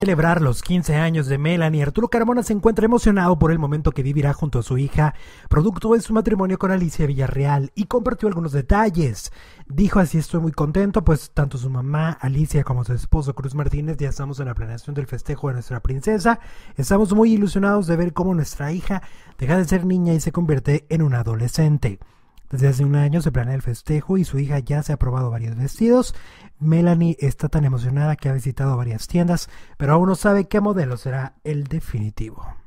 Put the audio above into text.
celebrar los 15 años de Melanie, Arturo Carmona se encuentra emocionado por el momento que vivirá junto a su hija, producto de su matrimonio con Alicia Villarreal, y compartió algunos detalles. Dijo así estoy muy contento, pues tanto su mamá Alicia como su esposo Cruz Martínez ya estamos en la planeación del festejo de nuestra princesa. Estamos muy ilusionados de ver cómo nuestra hija deja de ser niña y se convierte en una adolescente. Desde hace un año se planea el festejo y su hija ya se ha probado varios vestidos. Melanie está tan emocionada que ha visitado varias tiendas, pero aún no sabe qué modelo será el definitivo.